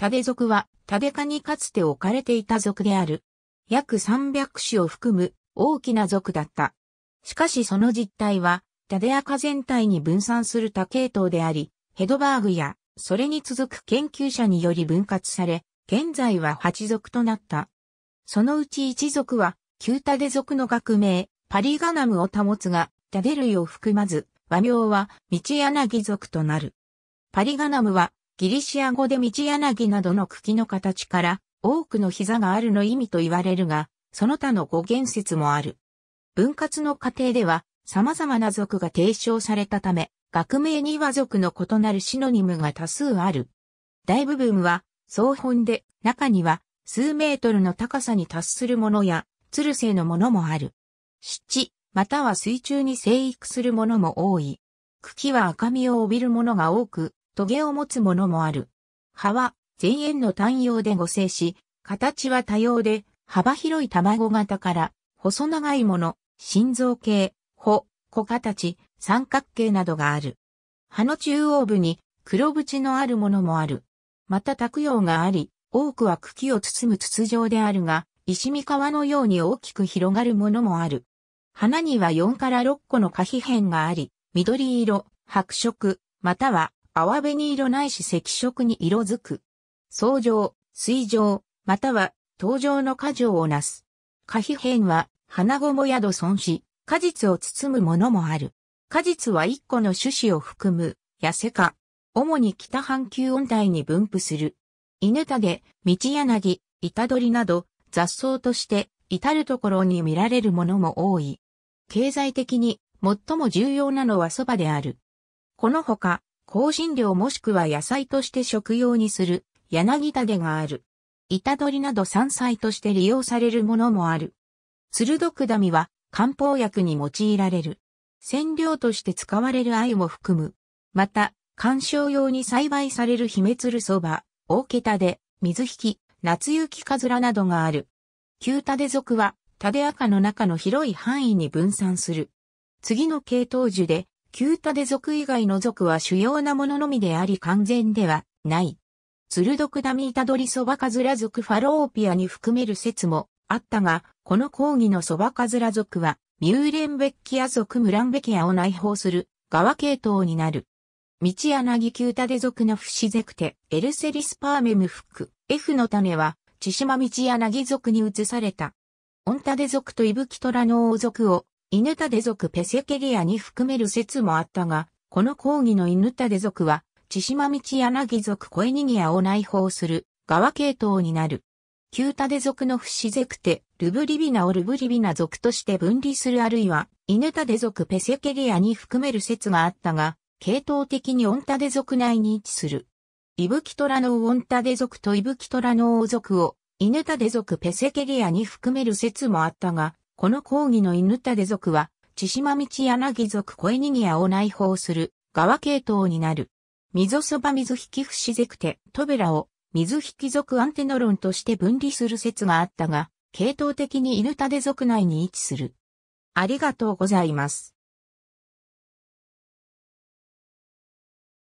タデ族は、タデカにかつて置かれていた族である。約300種を含む大きな族だった。しかしその実態は、タデアカ全体に分散する多系統であり、ヘドバーグや、それに続く研究者により分割され、現在は8族となった。そのうち1族は、旧タデ族の学名、パリガナムを保つが、タデ類を含まず、和名は、道柳族となる。パリガナムは、ギリシア語で道柳などの茎の形から多くの膝があるの意味と言われるが、その他の語源説もある。分割の過程では様々な族が提唱されたため、学名には族の異なるシノニムが多数ある。大部分は総本で中には数メートルの高さに達するものや、鶴瀬のものもある。湿地、または水中に生育するものも多い。茎は赤みを帯びるものが多く、トゲを持つものもある。葉は前縁の単葉で互生し、形は多様で、幅広い卵型から、細長いもの、心臓系、穂、小形、三角形などがある。葉の中央部に黒縁のあるものもある。また卓葉があり、多くは茎を包む筒状であるが、石見川のように大きく広がるものもある。花には4から6個の花皮片があり、緑色、白色、または泡紅色ないし赤色に色づく。相乗、水上、または、登場の果樹をなす。花皮片は、花ごもやど損し、果実を包むものもある。果実は一個の種子を含む、痩せか。主に北半球温帯に分布する。犬田で、道柳、板取など、雑草として、至るところに見られるものも多い。経済的に、最も重要なのは蕎麦である。このほか、香辛料もしくは野菜として食用にする柳種がある。板取など山菜として利用されるものもある。鋭くダミは漢方薬に用いられる。染料として使われる藍も含む。また、観賞用に栽培される姫鶴そば、大桁で、水引、夏雪かずらなどがある。旧タデ属は、タデ赤の中の広い範囲に分散する。次の系統樹で、キュータデ族以外の族は主要なもののみであり完全ではない。ツルドクダミータドリソバカズラ族ファローピアに含める説もあったが、この講義のソバカズラ族は、ミューレンベッキア族ムランベキアを内包する側系統になる。道柳ータデ族の不シゼクテ、エルセリスパーメムフク、F の種は、千島道柳族に移された。オンタデ族とイブキトラノオ族を犬デ族ペセケリアに含める説もあったが、この講義の犬デ族は、千島道柳族コエニギアを内包する側系統になる。旧デ族の不自ゼクテ、ルブリビナをルブリビナ族として分離するあるいは、犬デ族ペセケリアに含める説があったが、系統的にオンタデ族内に位置する。イブキトラノオンタデ族とイブキトラノ王族を、犬デ族ペセケリアに含める説もあったが、この講義の犬田で族は、千島道柳族エニぎアを内包する側系統になる。溝そば水引不自ゼクテ、トベラを水引族アンテノロンとして分離する説があったが、系統的に犬田で族内に位置する。ありがとうございます。